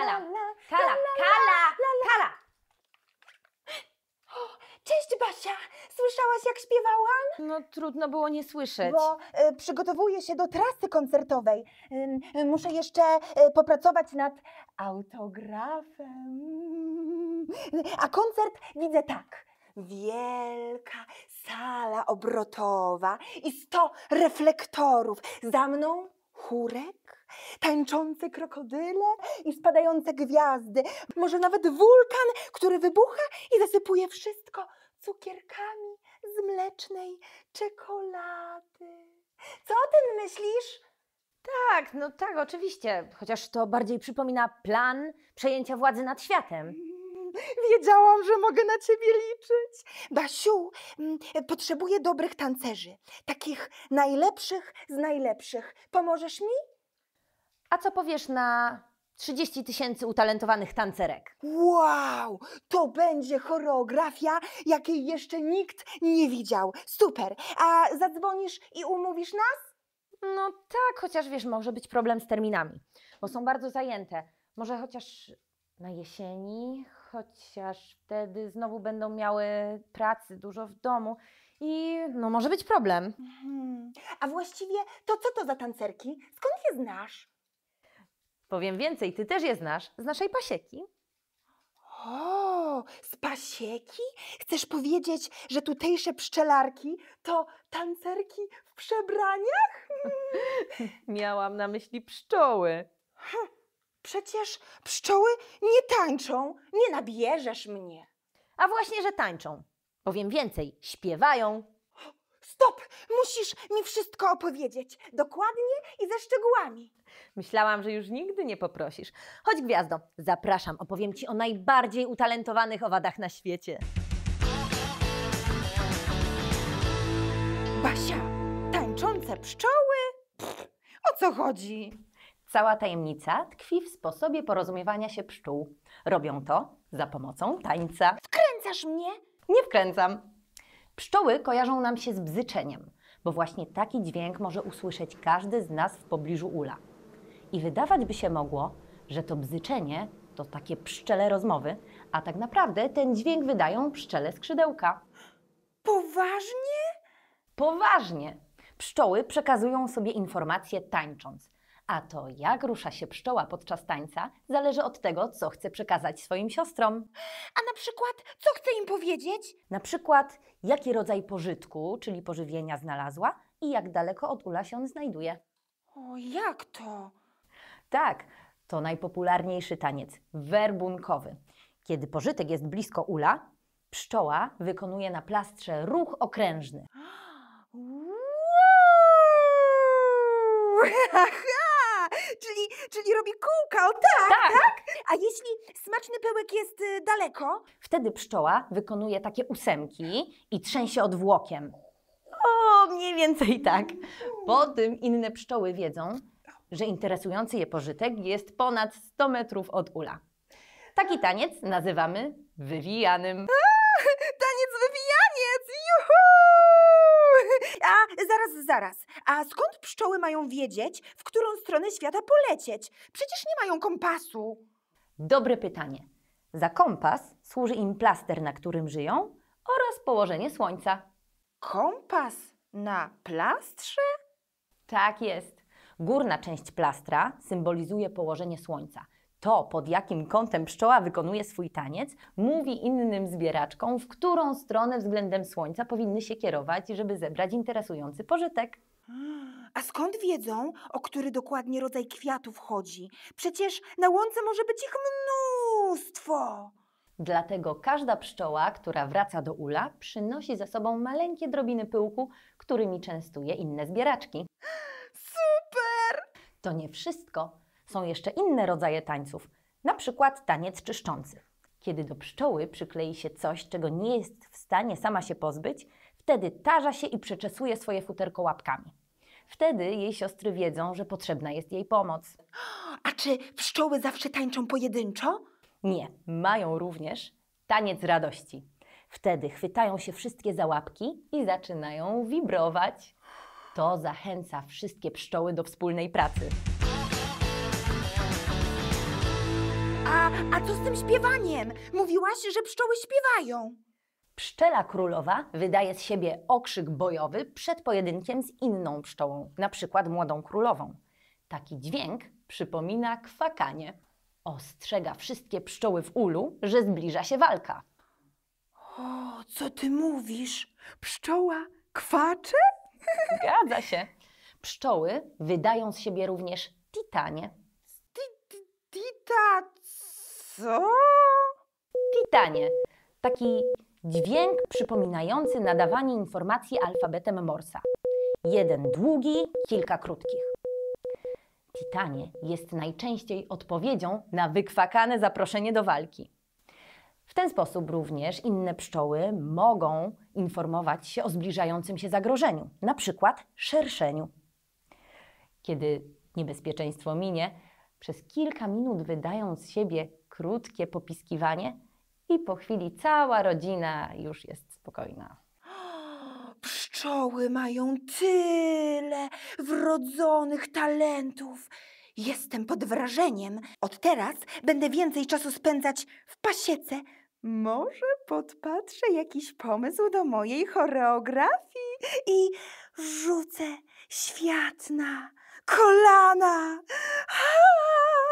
Kala, kala, kala, kala. Cześć Basia! Słyszałaś jak śpiewałam? No trudno było nie słyszeć. Bo e, przygotowuję się do trasy koncertowej. E, muszę jeszcze e, popracować nad autografem. A koncert widzę tak. Wielka sala obrotowa i sto reflektorów. Za mną Kurek, tańczące krokodyle i spadające gwiazdy, może nawet wulkan, który wybucha i zasypuje wszystko cukierkami z mlecznej czekolady. Co o tym myślisz? Tak, no tak, oczywiście. Chociaż to bardziej przypomina plan przejęcia władzy nad światem. Wiedziałam, że mogę na ciebie liczyć. Basiu, mm, potrzebuję dobrych tancerzy. Takich najlepszych z najlepszych. Pomożesz mi? A co powiesz na 30 tysięcy utalentowanych tancerek. Wow! To będzie choreografia, jakiej jeszcze nikt nie widział. Super! A zadzwonisz i umówisz nas? No tak, chociaż wiesz, może być problem z terminami, bo są bardzo zajęte. Może chociaż na jesieni, chociaż wtedy znowu będą miały pracy dużo w domu i no może być problem. Mhm. A właściwie to co to za tancerki? Skąd je znasz? Powiem więcej, ty też je znasz z naszej pasieki. O, z pasieki? Chcesz powiedzieć, że tutejsze pszczelarki to tancerki w przebraniach? Hmm. Miałam na myśli pszczoły. Przecież pszczoły nie tańczą, nie nabierzesz mnie. A właśnie, że tańczą. Powiem więcej, śpiewają. Stop! Musisz mi wszystko opowiedzieć. Dokładnie i ze szczegółami. Myślałam, że już nigdy nie poprosisz. Chodź, gwiazdo, zapraszam, opowiem ci o najbardziej utalentowanych owadach na świecie. Basia, tańczące pszczoły? Pff, o co chodzi? Cała tajemnica tkwi w sposobie porozumiewania się pszczół. Robią to za pomocą tańca. Wkręcasz mnie? Nie wkręcam. Pszczoły kojarzą nam się z bzyczeniem, bo właśnie taki dźwięk może usłyszeć każdy z nas w pobliżu ula. I wydawać by się mogło, że to bzyczenie to takie pszczele rozmowy, a tak naprawdę ten dźwięk wydają pszczele skrzydełka. Poważnie? Poważnie! Pszczoły przekazują sobie informacje tańcząc, a to, jak rusza się pszczoła podczas tańca, zależy od tego, co chce przekazać swoim siostrom. A na przykład, co chce im powiedzieć? Na przykład, jaki rodzaj pożytku, czyli pożywienia znalazła i jak daleko od ula się on znajduje. O, jak to? Tak, to najpopularniejszy taniec werbunkowy. Kiedy pożytek jest blisko ula, pszczoła wykonuje na plastrze ruch okrężny. czyli robi kółka, o tak, tak, tak, A jeśli smaczny pyłek jest y, daleko? Wtedy pszczoła wykonuje takie ósemki i trzęsie odwłokiem. O, mniej więcej tak. Po tym inne pszczoły wiedzą, że interesujący je pożytek jest ponad 100 metrów od ula. Taki taniec nazywamy wywijanym. Taniec wywijaniec, juhu! A, zaraz, zaraz. A skąd pszczoły mają wiedzieć, w którą stronę świata polecieć? Przecież nie mają kompasu. Dobre pytanie. Za kompas służy im plaster, na którym żyją, oraz położenie słońca. Kompas na plastrze? Tak jest. Górna część plastra symbolizuje położenie słońca. To, pod jakim kątem pszczoła wykonuje swój taniec, mówi innym zbieraczkom, w którą stronę względem słońca powinny się kierować, żeby zebrać interesujący pożytek. A skąd wiedzą, o który dokładnie rodzaj kwiatów chodzi? Przecież na łące może być ich mnóstwo. Dlatego każda pszczoła, która wraca do ula, przynosi ze sobą maleńkie drobiny pyłku, którymi częstuje inne zbieraczki. Super! To nie wszystko. Są jeszcze inne rodzaje tańców, na przykład taniec czyszczący. Kiedy do pszczoły przyklei się coś, czego nie jest w stanie sama się pozbyć, wtedy tarza się i przeczesuje swoje futerko łapkami. Wtedy jej siostry wiedzą, że potrzebna jest jej pomoc. A czy pszczoły zawsze tańczą pojedynczo? Nie, mają również taniec radości. Wtedy chwytają się wszystkie za łapki i zaczynają wibrować. To zachęca wszystkie pszczoły do wspólnej pracy. A, a co z tym śpiewaniem? Mówiłaś, że pszczoły śpiewają. Pszczela królowa wydaje z siebie okrzyk bojowy przed pojedynkiem z inną pszczołą, na przykład młodą królową. Taki dźwięk przypomina kwakanie. Ostrzega wszystkie pszczoły w ulu, że zbliża się walka. O, co ty mówisz? Pszczoła kwacze? Zgadza się. Pszczoły wydają z siebie również titanie. Tita co? Titanie. Taki Dźwięk przypominający nadawanie informacji alfabetem Morsa. Jeden długi, kilka krótkich. Titanie jest najczęściej odpowiedzią na wykwakane zaproszenie do walki. W ten sposób również inne pszczoły mogą informować się o zbliżającym się zagrożeniu, na przykład szerszeniu. Kiedy niebezpieczeństwo minie, przez kilka minut wydając z siebie krótkie popiskiwanie, i po chwili cała rodzina już jest spokojna. Pszczoły mają tyle wrodzonych talentów. Jestem pod wrażeniem. Od teraz będę więcej czasu spędzać w pasiece. Może podpatrzę jakiś pomysł do mojej choreografii i rzucę świat na kolana. Ha!